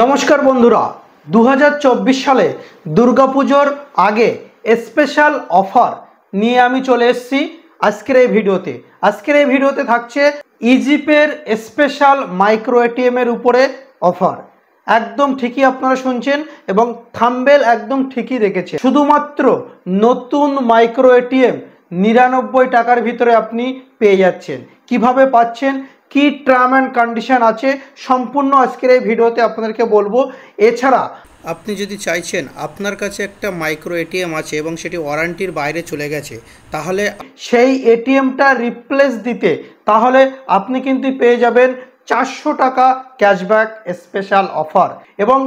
নমস্কার বন্ধুরা দু সালে দুর্গাপুজোর আগে স্পেশাল অফার নিয়ে আমি চলে এসেছি আজকের এই ভিডিওতে আজকের এই ভিডিওতে থাকছে ইজিপের স্পেশাল মাইক্রো এটিএমের উপরে অফার একদম ঠিকই আপনারা শুনছেন এবং থাম্বেল একদম ঠিকই রেখেছে শুধুমাত্র নতুন মাইক্রো এটিএম নিরানব্বই টাকার ভিতরে আপনি পেয়ে যাচ্ছেন কিভাবে পাচ্ছেন কি টার্ম অ্যান্ড কন্ডিশন আছে সম্পূর্ণ আজকের এই ভিডিওতে আপনাদেরকে বলবো এছাড়া আপনি যদি চাইছেন আপনার কাছে একটা মাইক্রো এটিএম আছে এবং সেটি ওয়ারান্টির বাইরে চলে গেছে তাহলে সেই এটিএমটা রিপ্লেস দিতে তাহলে আপনি কিন্তু পেয়ে যাবেন চারশো টাকা ক্যাশব্যাক স্পেশাল অফার এবং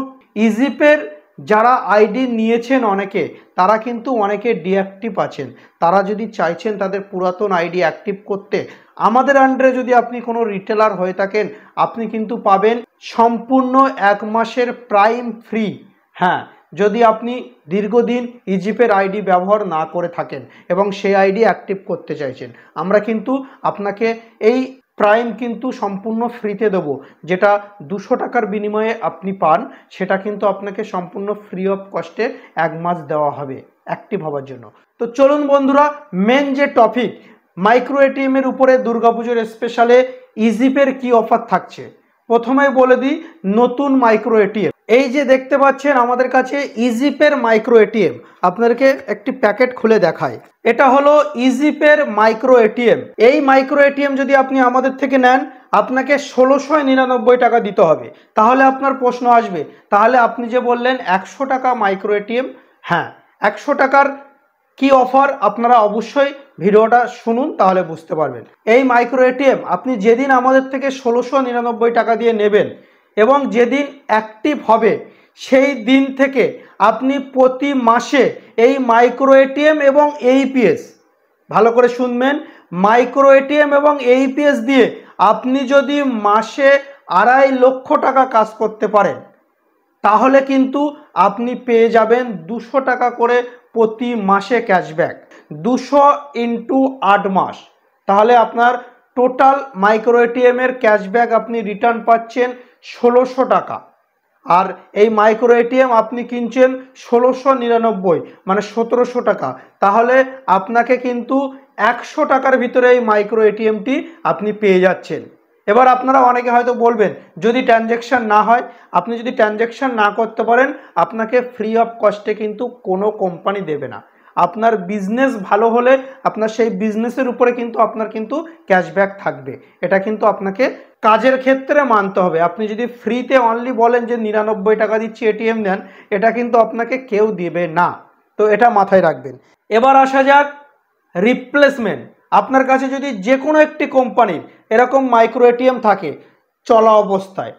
ইজিপের e যারা আইডি নিয়েছেন অনেকে তারা কিন্তু অনেকে ডিঅ্যাক্টিভ আছেন তারা যদি চাইছেন তাদের পুরাতন আইডি অ্যাক্টিভ করতে আমাদের আন্ডারে যদি আপনি কোনো রিটেলার হয়ে থাকেন আপনি কিন্তু পাবেন সম্পূর্ণ এক মাসের প্রাইম ফ্রি হ্যাঁ যদি আপনি দীর্ঘদিন ইজিপের আইডি ব্যবহার না করে থাকেন এবং সেই আইডি অ্যাক্টিভ করতে চাইছেন আমরা কিন্তু আপনাকে এই প্রাইম কিন্তু সম্পূর্ণ ফ্রিতে দেবো যেটা দুশো টাকার বিনিময়ে আপনি পান সেটা কিন্তু আপনাকে সম্পূর্ণ ফ্রি অফ কস্টে এক মাস দেওয়া হবে অ্যাক্টিভ হওয়ার জন্য তো চলুন বন্ধুরা মেন যে টপিক মাইক্রো এটিএমের উপরে দুর্গাপুজোর স্পেশালে ইজিপের e কি অফার থাকছে প্রথমে বলে দিই নতুন মাইক্রো এটিএম এই যে দেখতে পাচ্ছেন আমাদের কাছে ইজিপের মাইক্রো এটিএম আপনাদেরকে একটি প্যাকেট খুলে দেখায় এটা হলো ইজিপের মাইক্রো এটিএম এই মাইক্রো এটিএম যদি আপনি আমাদের থেকে নেন আপনাকে ষোলোশো নিরানব্বই টাকা দিতে হবে তাহলে আপনার প্রশ্ন আসবে তাহলে আপনি যে বললেন একশো টাকা মাইক্রো এটিএম হ্যাঁ একশো টাকার কি অফার আপনারা অবশ্যই ভিডিওটা শুনুন তাহলে বুঝতে পারবেন এই মাইক্রো এটিএম আপনি যেদিন আমাদের থেকে ষোলোশো নিরানব্বই টাকা দিয়ে নেবেন এবং যেদিন অ্যাক্টিভ হবে সেই দিন থেকে আপনি প্রতি মাসে এই মাইক্রো এটিএম এবং এইপিএস ভালো করে শুনবেন মাইক্রো এটিএম এবং এইপিএস দিয়ে আপনি যদি মাসে আড়াই লক্ষ টাকা কাজ করতে পারেন তাহলে কিন্তু আপনি পেয়ে যাবেন দুশো টাকা করে প্রতি মাসে ক্যাশব্যাক দুশো ইন্টু আট মাস তাহলে আপনার টোটাল মাইক্রো এটিএমের ক্যাশব্যাক আপনি রিটার্ন পাচ্ছেন ষোলোশো টাকা আর এই মাইক্রো এটিএম আপনি কিনছেন ষোলোশো নিরানব্বই মানে সতেরোশো টাকা তাহলে আপনাকে কিন্তু একশো টাকার ভিতরে এই মাইক্রো এটিএমটি আপনি পেয়ে যাচ্ছেন এবার আপনারা অনেকে হয়তো বলবেন যদি ট্রানজ্যাকশান না হয় আপনি যদি ট্রানজ্যাকশান না করতে পারেন আপনাকে ফ্রি অফ কস্টে কিন্তু কোনো কোম্পানি দেবে না আপনার বিজনেস ভালো হলে আপনার সেই বিজনেসের উপরে কিন্তু আপনার কিন্তু ক্যাশব্যাক থাকবে এটা কিন্তু আপনাকে কাজের ক্ষেত্রে মানতে হবে আপনি যদি ফ্রিতে অনলি বলেন যে নিরানব্বই টাকা দিচ্ছি এটিএম দেন এটা কিন্তু আপনাকে কেউ দেবে না তো এটা মাথায় রাখবেন এবার আসা যাক রিপ্লেসমেন্ট আপনার কাছে যদি যে কোনো একটি কোম্পানির এরকম মাইক্রো এটিএম থাকে চলা অবস্থায়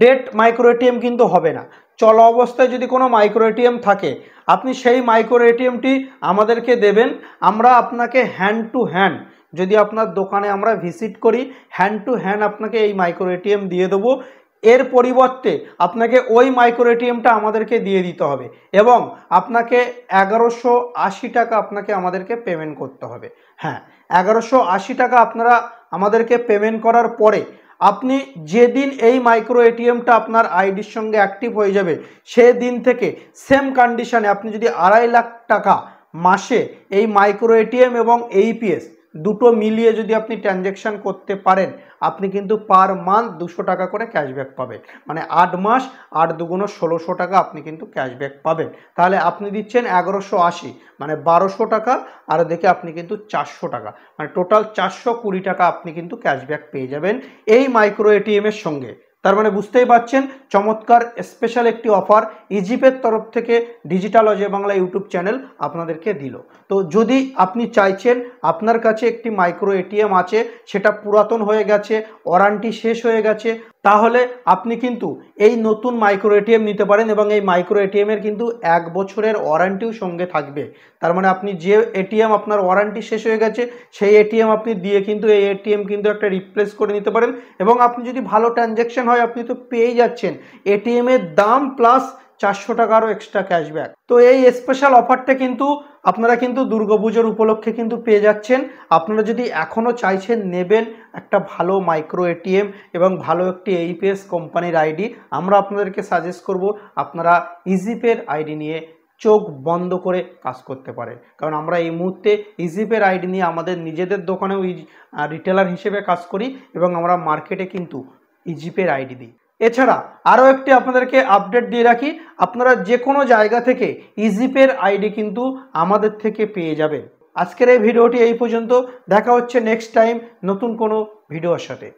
ডেট মাইক্রো এটিএম কিন্তু হবে না চল অবস্থায় যদি কোনো মাইক্রো এটিএম থাকে আপনি সেই মাইক্রো এটিএমটি আমাদেরকে দেবেন আমরা আপনাকে হ্যান্ড টু হ্যান্ড যদি আপনার দোকানে আমরা ভিজিট করি হ্যান্ড টু হ্যান্ড আপনাকে এই মাইক্রো এটিএম দিয়ে দেবো এর পরিবর্তে আপনাকে ওই মাইক্রো এটিএমটা আমাদেরকে দিয়ে দিতে হবে এবং আপনাকে এগারোশো আশি টাকা আপনাকে আমাদেরকে পেমেন্ট করতে হবে হ্যাঁ এগারোশো আশি টাকা আপনারা আমাদেরকে পেমেন্ট করার পরে আপনি যেদিন এই মাইক্রো এটিএমটা আপনার আইডির সঙ্গে অ্যাক্টিভ হয়ে যাবে সেদিন থেকে সেম কন্ডিশানে আপনি যদি আড়াই লাখ টাকা মাসে এই মাইক্রো এটিএম এবং এইপিএস দুটো মিলিয়ে যদি আপনি ট্রানজ্যাকশান করতে পারেন আপনি কিন্তু পার মান্থ দুশো টাকা করে ক্যাশব্যাক পাবেন মানে আট মাস আট দুগুণো ষোলোশো টাকা আপনি কিন্তু ক্যাশব্যাক পাবেন তাহলে আপনি দিচ্ছেন এগারোশো আশি মানে বারোশো টাকা আর দেখে আপনি কিন্তু চারশো টাকা মানে টোটাল চারশো কুড়ি টাকা আপনি কিন্তু ক্যাশব্যাক পেয়ে যাবেন এই মাইক্রো এটিএমের সঙ্গে তার মানে বুঝতেই পাচ্ছেন চমৎকার স্পেশাল একটি অফার ইজিপের তরফ থেকে digital Ajay Bangla YouTube channel আপনাদেরকে দিল তো যদি আপনি চাইছেন আপনার কাছে একটি মাইক্রো এটিএম আছে সেটা পুরাতন হয়ে গেছে ওয়ারান্টি শেষ হয়ে গেছে তাহলে আপনি কিন্তু এই নতুন মাইক্রো এটিএম নিতে পারেন এবং এই মাইক্রো এটিএমের কিন্তু এক বছরের ওয়ারান্টিও সঙ্গে থাকবে তার মানে আপনি যে এটিএম আপনার ওয়ারান্টি শেষ হয়ে গেছে সেই এটিএম আপনি দিয়ে কিন্তু এই এটিএম কিন্তু একটা রিপ্লেস করে নিতে পারেন এবং আপনি যদি ভালো ট্রানজ্যাকশন হয় আপনি তো পেয়েই যাচ্ছেন এটিএমের দাম প্লাস চারশো টাকারও এক্সট্রা ক্যাশব্যাক তো এই স্পেশাল অফারটা কিন্তু আপনারা কিন্তু দুর্গাপুজোর উপলক্ষে কিন্তু পেয়ে যাচ্ছেন আপনারা যদি এখনও চাইছেন নেবেন একটা ভালো মাইক্রো এটিএম এবং ভালো একটি এইপিএস কোম্পানির আইডি আমরা আপনাদেরকে সাজেস্ট করব আপনারা ইজিপের e আইডি নিয়ে চোখ বন্ধ করে কাজ করতে পারে কারণ আমরা এই মুহূর্তে ইজিপের e আইডি নিয়ে আমাদের নিজেদের দোকানেও রিটেলার হিসেবে কাজ করি এবং আমরা মার্কেটে কিন্তু ইজিপের e আইডি দিই এছাড়া আরও একটি আপনাদেরকে আপডেট দিয়ে রাখি আপনারা যে কোনো জায়গা থেকে ইজিপের আইডি কিন্তু আমাদের থেকে পেয়ে যাবেন আজকের এই ভিডিওটি এই পর্যন্ত দেখা হচ্ছে নেক্সট টাইম নতুন কোনো ভিডিওর সাথে